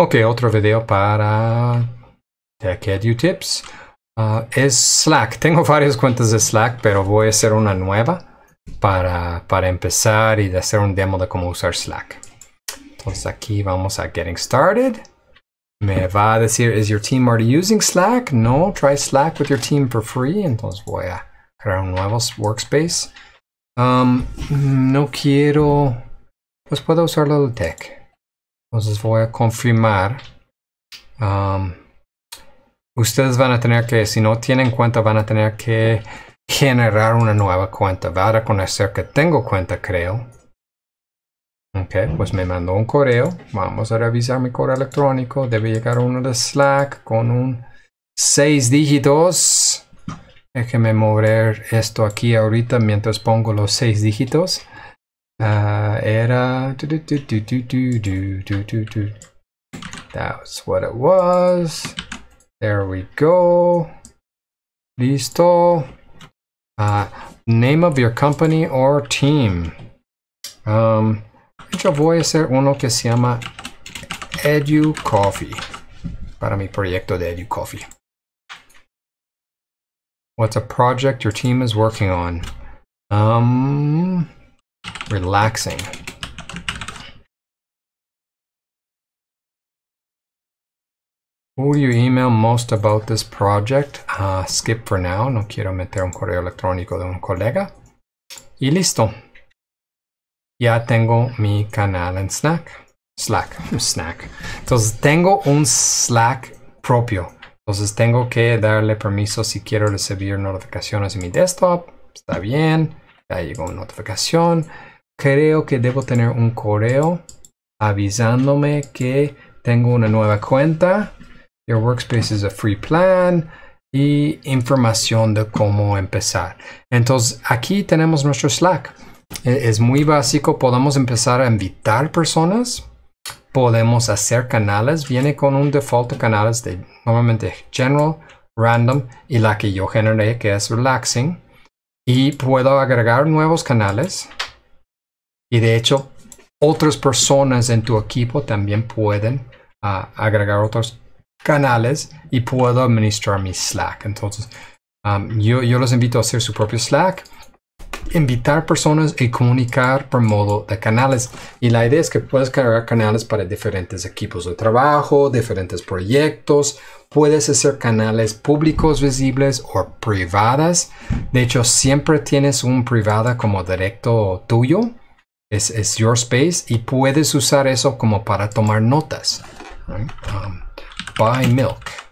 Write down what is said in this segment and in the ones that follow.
Ok, otro video para TechEdu Tips. Ah, es Slack. Tengo varias cuentas de Slack, pero voy a hacer una nueva para, para empezar y hacer un demo de cómo usar Slack. Entonces aquí vamos a Getting Started. Me va a decir, ¿Is your team already using Slack? No, try Slack with your team for free. Entonces voy a crear un nuevo workspace. Um, no quiero... Pues puedo usarlo de tech. Entonces voy a confirmar. Um, ustedes van a tener que, si no tienen cuenta, van a tener que generar una nueva cuenta. Va a reconocer que tengo cuenta, creo. Ok, pues me mandó un correo. Vamos a revisar mi correo electrónico. Debe llegar uno de Slack con un 6 dígitos. Déjeme mover esto aquí ahorita mientras pongo los seis dígitos. Uh, era. Do, do, do, do, do, do, do, do, do. That's what it was. There we go. Listo. Uh, name of your company or team. Um, yo voy a ser uno que se llama Edu Coffee. Para mi proyecto de Edu Coffee. What's a project your team is working on? Um, relaxing Who you email most about this project? Ah, skip for now, no quiero meter un correo electrónico de un colega. Y listo. Ya tengo mi canal en Slack. Slack, snack Entonces tengo un Slack propio. Entonces tengo que darle permiso si quiero recibir notificaciones en mi desktop. Está bien. Ya llegó una notificación. Creo que debo tener un correo avisándome que tengo una nueva cuenta. Your workspace is a free plan y información de cómo empezar. Entonces aquí tenemos nuestro Slack. E-, es muy básico, podemos empezar a invitar personas, podemos hacer canales, viene con un default de canales de normalmente general, random y la que yo generé que es relaxing y puedo agregar nuevos canales. Y de hecho, otras personas en tu equipo también pueden ah, agregar otros canales y puedo administrar mi Slack. Entonces, ah, yo, yo los invito a hacer su propio Slack invitar personas y comunicar por modo de canales. Y la idea es que puedes crear canales para diferentes equipos de trabajo, diferentes proyectos. Puedes hacer canales públicos visibles o privadas. De hecho, siempre tienes un privada como directo tuyo. Es, es your space y puedes usar eso como para tomar notas. Um, buy milk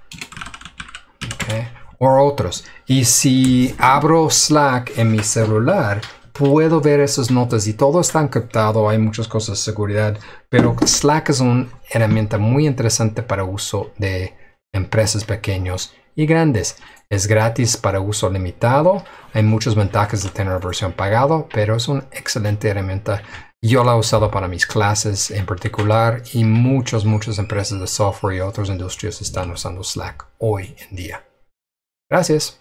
o otros. Y si abro Slack en mi celular, puedo ver esas notas y todo está encriptado, hay muchas cosas de seguridad, pero Slack es una herramienta muy interesante para uso de empresas pequeños y grandes. Es gratis para uso limitado, hay muchas ventajas de tener versión pagado, pero es una excelente herramienta. Yo la he usado para mis clases en particular y muchas, muchas empresas de software y otras industrias están usando Slack hoy en día. Gracias.